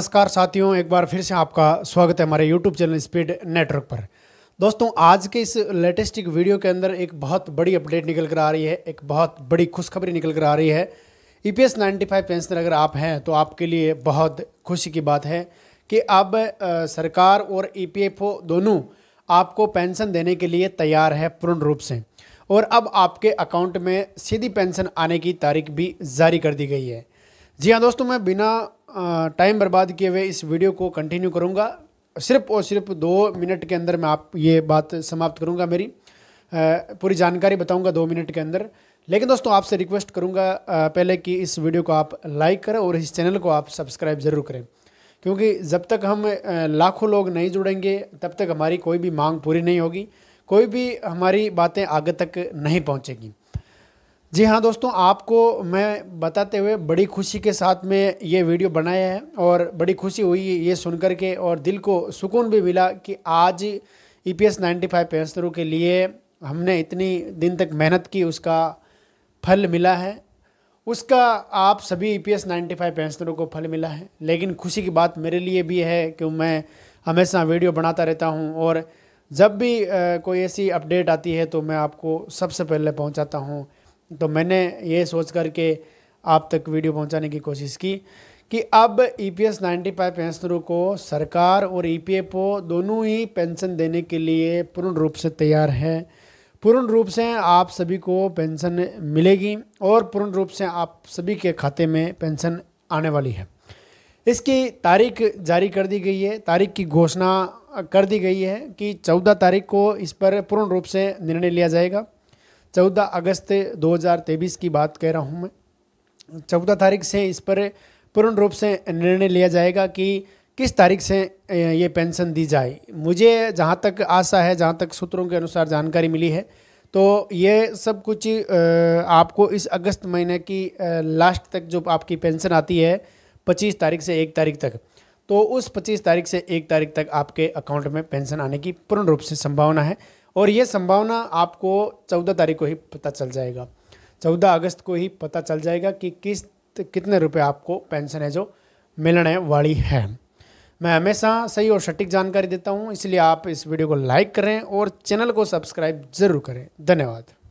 नमस्कार साथियों एक बार फिर से आपका स्वागत है हमारे YouTube चैनल स्पीड नेटवर्क पर दोस्तों आज के इस लेटेस्ट एक वीडियो के अंदर एक बहुत बड़ी अपडेट निकल कर आ रही है एक बहुत बड़ी खुशखबरी निकल कर आ रही है ई पी एस पेंशनर अगर आप हैं तो आपके लिए बहुत खुशी की बात है कि अब सरकार और ई e दोनों आपको पेंशन देने के लिए तैयार है पूर्ण रूप से और अब आपके अकाउंट में सीधी पेंशन आने की तारीख भी जारी कर दी गई है जी हाँ दोस्तों मैं बिना टाइम बर्बाद किए हुए इस वीडियो को कंटिन्यू करूँगा सिर्फ और सिर्फ दो मिनट के अंदर मैं आप ये बात समाप्त करूँगा मेरी पूरी जानकारी बताऊँगा दो मिनट के अंदर लेकिन दोस्तों आपसे रिक्वेस्ट करूँगा पहले कि इस वीडियो को आप लाइक करें और इस चैनल को आप सब्सक्राइब ज़रूर करें क्योंकि जब तक हम लाखों लोग नहीं जुड़ेंगे तब तक हमारी कोई भी मांग पूरी नहीं होगी कोई भी हमारी बातें आगे तक नहीं पहुँचेगी जी हाँ दोस्तों आपको मैं बताते हुए बड़ी खुशी के साथ में ये वीडियो बनाया है और बड़ी खुशी हुई ये सुन कर के और दिल को सुकून भी मिला कि आज E P S ninety five पेंसरों के लिए हमने इतनी दिन तक मेहनत की उसका फल मिला है उसका आप सभी E P S ninety five पेंसरों को फल मिला है लेकिन खुशी की बात मेरे लिए भी है कि मैं हमेशा वीडियो बनाता रहता हूँ और जब भी कोई ऐसी अपडेट आती है तो मैं आपको सबसे पहले पहुँचाता हूँ तो मैंने ये सोच कर के आप तक वीडियो पहुंचाने की कोशिश की कि अब E P S ninety five पेंशनरों को सरकार और ई पी एफ ओ दोनों ही पेंशन देने के लिए पूर्ण रूप से तैयार है पूर्ण रूप से आप सभी को पेंशन मिलेगी और पूर्ण रूप से आप सभी के खाते में पेंशन आने वाली है इसकी तारीख जारी कर दी गई है तारीख की घोषणा कर दी गई है कि चौदह तारीख को इस पर पूर्ण रूप से निर्णय लिया जाएगा चौदह अगस्त तेईस की बात कह रहा हूँ मैं चौदह तारीख से इस पर पूर्ण रूप से निर्णय लिया जाएगा कि किस तारीख से ये पेंशन दी जाए मुझे जहाँ तक आशा है जहाँ तक सूत्रों के अनुसार जानकारी मिली है तो ये सब कुछ आपको इस अगस्त महीने की लास्ट तक जो आपकी पेंशन आती है पच्चीस तारीख से एक तारीख तक तो उस 25 तारीख से एक तारीख तक आपके अकाउंट में पेंशन आने की पूर्ण रूप से संभावना है और ये संभावना आपको 14 तारीख को ही पता चल जाएगा 14 अगस्त को ही पता चल जाएगा कि किस कितने रुपए आपको पेंशन है जो मिलने वाली है मैं हमेशा सही और सटीक जानकारी देता हूँ इसलिए आप इस वीडियो को लाइक करें और चैनल को सब्सक्राइब ज़रूर करें धन्यवाद